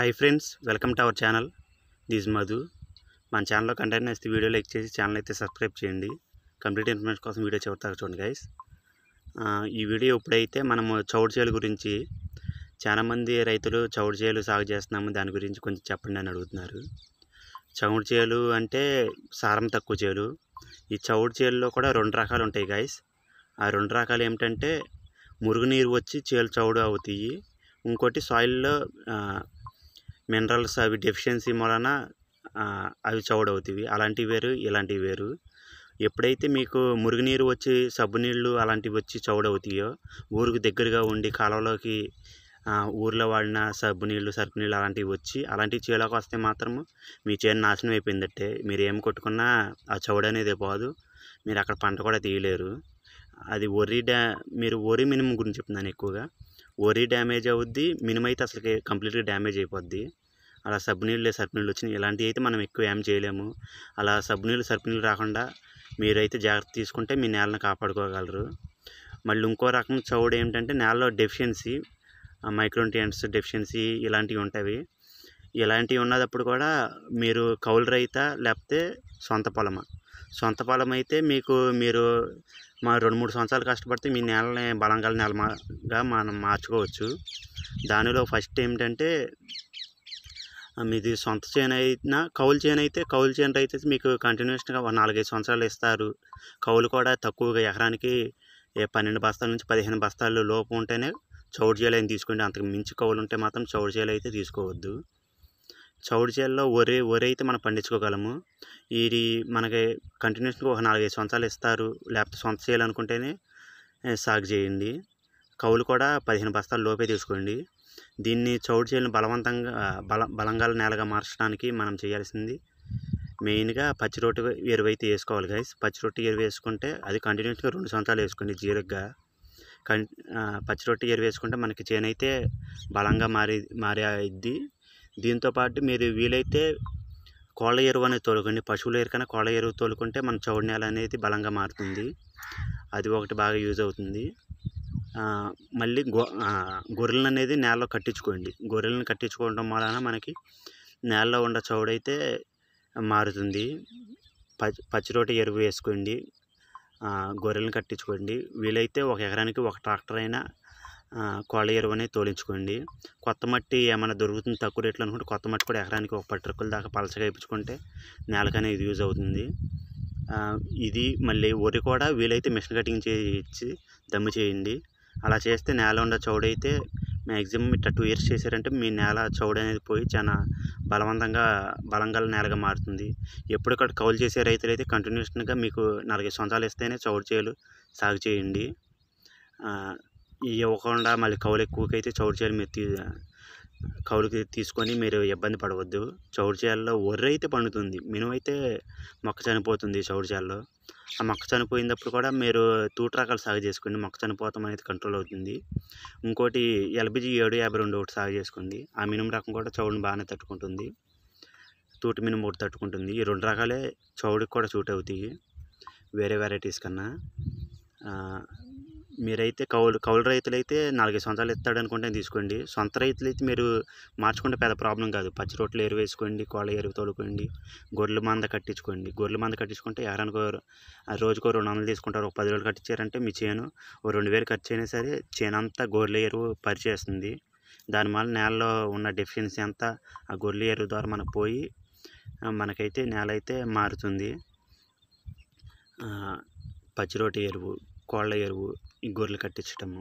hi friends welcome to our channel this Madhu మన ఛానల్లో content నేస్తే వీడియో లైక్ చేసి ఛానల్ అయితే సబ్స్క్రైబ్ చేయండి కంప్లీట్ ఇన్ఫర్మేషన్ కోసం వీడియో చివరిదాకా చూడండి గైస్ ఈ వీడియో ఇప్పుడైతే మనము చౌడు చేలు గురించి చాలామంది రైతులు చౌడు చేయలు సాగు చేస్తున్నాము దాని గురించి కొంచెం చెప్పండి అని అడుగుతున్నారు చౌడు చేయలు అంటే సారం తక్కువ చేలు ఈ చౌడు చేయల్లో కూడా రెండు రకాలు ఉంటాయి గైస్ ఆ రెండు రకాలు ఏమిటంటే మురుగునీరు వచ్చి చేలు చౌడు అవుతాయి ఇంకోటి సాయిల్లో మినరల్స్ అవి డెఫిషియన్సీ వలన అవి చౌడవుతాయి అలాంటివి వేరు ఇలాంటివి వేరు ఎప్పుడైతే మీకు మురుగునీరు వచ్చి సబ్బునీళ్ళు అలాంటివి వచ్చి చౌడవుతాయో ఊరికి దగ్గరగా ఉండి కాలంలోకి ఊర్లో వాడిన సబ్బు నీళ్ళు సరుకు నీళ్ళు అలాంటివి వచ్చి అలాంటివి చేలోకి వస్తే మాత్రం మీ చేను నాశనం అయిపోయిందట్టే మీరు ఏం కొట్టుకున్నా ఆ చౌడ అనేది పోదు మీరు అక్కడ పంట కూడా తీయలేరు అది వరి డ్యా మీరు వరి మినిమం గురించి చెప్తున్నాను ఎక్కువగా వరి డ్యామేజ్ అవుద్ది మినిమం అయితే అసలు కంప్లీట్గా డ్యామేజ్ అయిపోద్ది అలా సబ్బు నీళ్ళు సర్పు నీళ్ళు వచ్చినాయి ఇలాంటివి అయితే మనం ఎక్కువ ఏం చేయలేము అలా సబ్బు నీళ్ళు సర్పు నీళ్ళు రాకుండా మీరైతే జాగ్రత్త తీసుకుంటే మీ నేలను కాపాడుకోగలరు మళ్ళీ ఇంకో రకం చౌడు ఏంటంటే నేలలో డెఫిషియన్సీ మైక్రోన్ట్రియంట్స్ డెఫిషియన్సీ ఇలాంటివి ఉంటాయి ఇలాంటివి ఉన్నదప్పుడు కూడా మీరు కౌలు రైత లేకపోతే సొంత పొలమా సొంత పొలం అయితే మీకు మీరు మా రెండు మూడు సంవత్సరాలు కష్టపడితే మీ నేలని బలంగా నెలగా మనం మార్చుకోవచ్చు దానిలో ఫస్ట్ ఏమిటంటే మీది సొంత చేను అయినా కౌలు చేను అయితే కౌలు చేను అయితే మీకు కంటిన్యూషన్గా నాలుగైదు సంవత్సరాలు ఇస్తారు కౌలు కూడా తక్కువగా ఎకరానికి పన్నెండు బస్తాల నుంచి పదిహేను బస్తాలు లోపు ఉంటేనే చౌడు చేలు తీసుకోండి అంతకు మించి కౌలు ఉంటే మాత్రం చౌడు చేలు అయితే తీసుకోవద్దు చౌడు చేలలో వరి వరి అయితే మనం పండించుకోగలము ఇది మనకి కంటిన్యూస్గా ఒక నాలుగైదు సంవత్సరాలు ఇస్తారు లేకపోతే సొంత చేయాలనుకుంటేనే సాగు చేయండి కౌలు కూడా పదిహేను బస్తాల లోపే తీసుకోండి దీన్ని చౌడు చేలను బలవంతంగా బల బలంగాల నేలగా మార్చడానికి మనం చేయాల్సింది మెయిన్గా పచ్చి రొట్టె ఎరువు అయితే వేసుకోవాలి గైస్ పచ్చి రొట్టె ఎరువు వేసుకుంటే అది కంటిన్యూస్గా రెండు సంవత్సరాలు వేసుకోండి జీరగ్గా కం పచ్చి రొట్టె ఎరువు వేసుకుంటే మనకి చేను అయితే బలంగా మారి మారేది దీంతోపాటు మీరు వీలైతే కోళ్ళ ఎరువు అనేది తోలుకోండి పశువుల ఎరుకైనా కోళ్ళ ఎరువు తోలుకుంటే మన చౌడు నేల అనేది బలంగా మారుతుంది అది ఒకటి బాగా యూజ్ అవుతుంది మళ్ళీ గొ గొర్రెలను అనేది నేలలో కట్టించుకోండి గొర్రెలను కట్టించుకోవడం వలన మనకి నేలలో ఉన్న చౌడైతే మారుతుంది పచ్చి పచ్చిరోటి ఎరువు వేసుకోండి గొర్రెలను కట్టించుకోండి వీలైతే ఒక ఎకరానికి ఒక ట్రాక్టర్ అయినా కోళ్ళ ఎరువు అనేది తోలించుకోండి కొత్త మట్టి ఏమైనా దొరుకుతుంది తక్కువ రేట్లు అనుకుంటే కొత్త మట్టి కూడా ఎకరానికి ఒక పది ట్రక్కుల దాకా పలచగా ఇప్పించుకుంటే నేలకు అనేది యూజ్ అవుతుంది ఇది మళ్ళీ వరి కూడా వీలైతే మిషన్ కటింగ్ చేయించి దమ్ము చేయండి అలా చేస్తే నేల ఉండ చౌడైతే మ్యాక్సిమం ఇట్లా టూ ఇయర్స్ చేశారంటే మీ నేల చౌడు అనేది పోయి చాలా బలవంతంగా బలంగా నేలగా మారుతుంది ఎప్పుడక్కడ కౌలు చేసే రైతులైతే కంటిన్యూషన్గా మీకు నలభై సంవత్సరాలు ఇస్తేనే చౌడు చేయలు సాగు చేయండి ఇవ్వకుండా మళ్ళీ కౌలు ఎక్కువకైతే చౌడు చేయలు మీరు కౌలుకి తీసుకొని మీరు ఇబ్బంది పడవద్దు చౌడుచేలలో ఒర్ర అయితే పండుతుంది మినుము అయితే మొక్క చనిపోతుంది చౌడుచేలలో ఆ మొక్క చనిపోయినప్పుడు కూడా మీరు తూట రకాలు సాగు చేసుకోండి మొక్క చనిపోతాం అనేది కంట్రోల్ అవుతుంది ఇంకోటి ఎల్బిజి ఏడు యాభై రెండు ఒకటి సాగు చేసుకుంది ఆ మినుము రకం కూడా చౌడుని బాగానే తట్టుకుంటుంది తూటి మినుము ఒకటి తట్టుకుంటుంది ఈ రెండు రకాలే చౌడుకి కూడా సూట్ అవుతాయి వేరే వెరైటీస్ కన్నా మీరైతే కౌలు కౌలు రైతులైతే నాలుగైదు సంవత్సరాలు ఇస్తాడు అనుకుంటే తీసుకోండి సొంత రైతులు అయితే మీరు మార్చుకుంటే పెద్ద ప్రాబ్లం కాదు పచ్చి రొట్టెలు ఎరువు వేసుకోండి కోళ్ళ ఎరువు తోడుకోండి గొర్రెల మంద కట్టించుకోండి గొర్రెల మంద కట్టించుకుంటే ఎవరనుకో రోజుకో రెండు వందలు తీసుకుంటారు ఒక పది రోజులు కట్టించారంటే మీ చేను ఓ రెండు వేలు ఖర్చు అయినా సరే చేను అంతా గొర్రెల ఎరువు పరిచేస్తుంది దానివల్ల నేలలో ఉన్న డెఫిషియన్సీ అంతా ఆ గొర్రెల ఎరువు ద్వారా మనకు పోయి మనకైతే నేల అయితే మారుతుంది పచ్చిరోటి ఎరువు కోళ్ళ ఎరువు గొర్రెలు కట్టించడము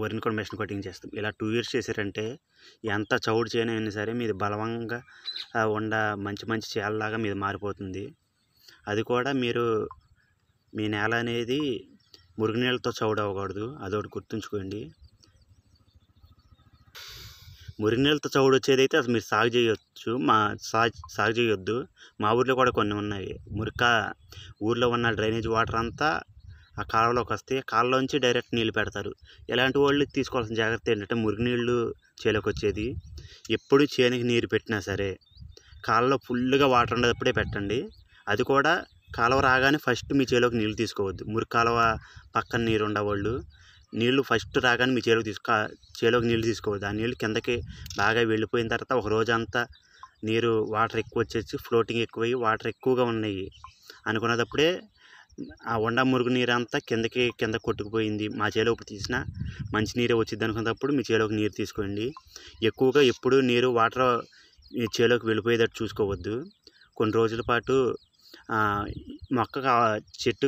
వరిని కూడా మిషన్ కటింగ్ చేస్తాం ఇలా టూ ఇయర్స్ చేశారంటే ఎంత చౌడు చేయనైనా సరే మీది బలవంగా ఉండ మంచి మంచి చేలలాగా మీది మారిపోతుంది అది కూడా మీరు మీ నేల అనేది మురుగునీళ్ళతో చౌడు అవ్వకూడదు అదొకటి గుర్తుంచుకోండి మురుగునీళ్ళతో చౌడు వచ్చేదైతే అసలు మీరు సాగు చేయొచ్చు మా సాగు చేయొద్దు మా ఊర్లో కూడా కొన్ని ఉన్నాయి మురికా ఊర్లో ఉన్న డ్రైనేజ్ వాటర్ అంతా ఆ కాలువలోకి వస్తే కాలువలోంచి డైరెక్ట్ నీళ్ళు పెడతారు ఎలాంటి వాళ్ళు తీసుకోవాల్సిన జాగ్రత్త ఏంటంటే నీళ్ళు చేలోకి వచ్చేది ఎప్పుడు చేనికి నీరు పెట్టినా సరే కాళ్ళలో ఫుల్గా వాటర్ ఉండేటప్పుడే పెట్టండి అది కూడా కాలువ రాగానే ఫస్ట్ మీ చేలోకి నీళ్ళు తీసుకోవద్దు మురికి కాలువ పక్కన నీరు ఉండేవాళ్ళు నీళ్లు ఫస్ట్ రాగానే మీ చేలోకి తీసుకో చేలోకి నీళ్ళు తీసుకోవద్దు ఆ నీళ్ళు కిందకి బాగా వెళ్ళిపోయిన తర్వాత ఒక రోజంతా నీరు వాటర్ ఎక్కువ వచ్చేసి ఫ్లోటింగ్ ఎక్కువయ్యి వాటర్ ఎక్కువగా ఉన్నాయి అనుకున్నప్పుడే ఆ వండ మురుగు నీరు అంతా కిందకి కింద కొట్టుకుపోయింది మా చేలో తీసిన తీసిన నీరే వచ్చింది అనుకున్నప్పుడు మీ చేలోకి నీరు తీసుకోండి ఎక్కువగా ఎప్పుడు నీరు వాటర్ చేలోకి వెళ్ళిపోయేటట్టు చూసుకోవద్దు కొన్ని రోజుల పాటు మొక్క చెట్టు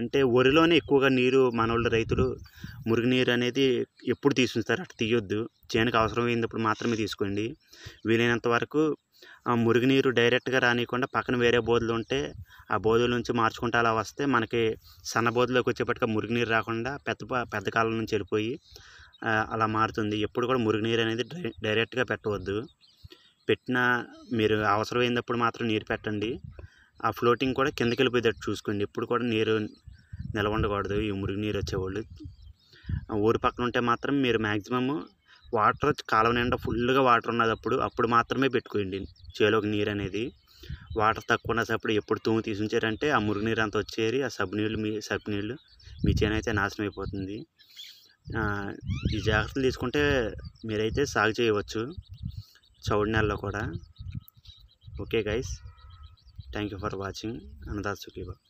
అంటే వరిలోనే ఎక్కువగా నీరు మన రైతులు మురుగునీరు అనేది ఎప్పుడు తీసుకుంటారు అట్లా తీయొద్దు చేనుకు అవసరమైనప్పుడు మాత్రమే తీసుకోండి వీలైనంత వరకు మురుగునీరు డైరెక్ట్గా రానియకుండా పక్కన వేరే బోధులు ఉంటే ఆ బోధుల నుంచి మార్చుకుంటే అలా వస్తే మనకి సన్న బోధులోకి వచ్చేపటికి మురుగునీరు రాకుండా పెద్ద పెద్ద కాలం నుంచి వెళ్ళిపోయి అలా మారుతుంది ఎప్పుడు కూడా మురుగునీరు అనేది డైరెక్ట్గా పెట్టవద్దు పెట్టిన మీరు అవసరమైనప్పుడు మాత్రం నీరు పెట్టండి ఆ ఫ్లోటింగ్ కూడా కిందకి వెళ్ళిపోయేటట్టు చూసుకోండి ఎప్పుడు కూడా నీరు నిలవండకూడదు ఈ మురుగునీరు వచ్చేవాళ్ళు ఊరు పక్కన ఉంటే మాత్రం మీరు మ్యాక్సిమము వాటర్ కాలువ నిండా ఫుల్గా వాటర్ ఉన్నది అప్పుడు అప్పుడు మాత్రమే పెట్టుకోండి చేలోకి నీరు అనేది వాటర్ తక్కువ ఉన్నప్పుడు ఎప్పుడు తూము తీసి ఉంచారంటే ఆ మురుగునీరు అంతా వచ్చేరి ఆ సబ్ నీళ్ళు మీ సబ్ నీళ్ళు మీ చేను అయితే నాశనం అయిపోతుంది ఈ జాగ్రత్తలు తీసుకుంటే మీరైతే సాగు చేయవచ్చు చౌడు నెలలో కూడా okay guys thank you for watching అనదాస్ సుఖీబా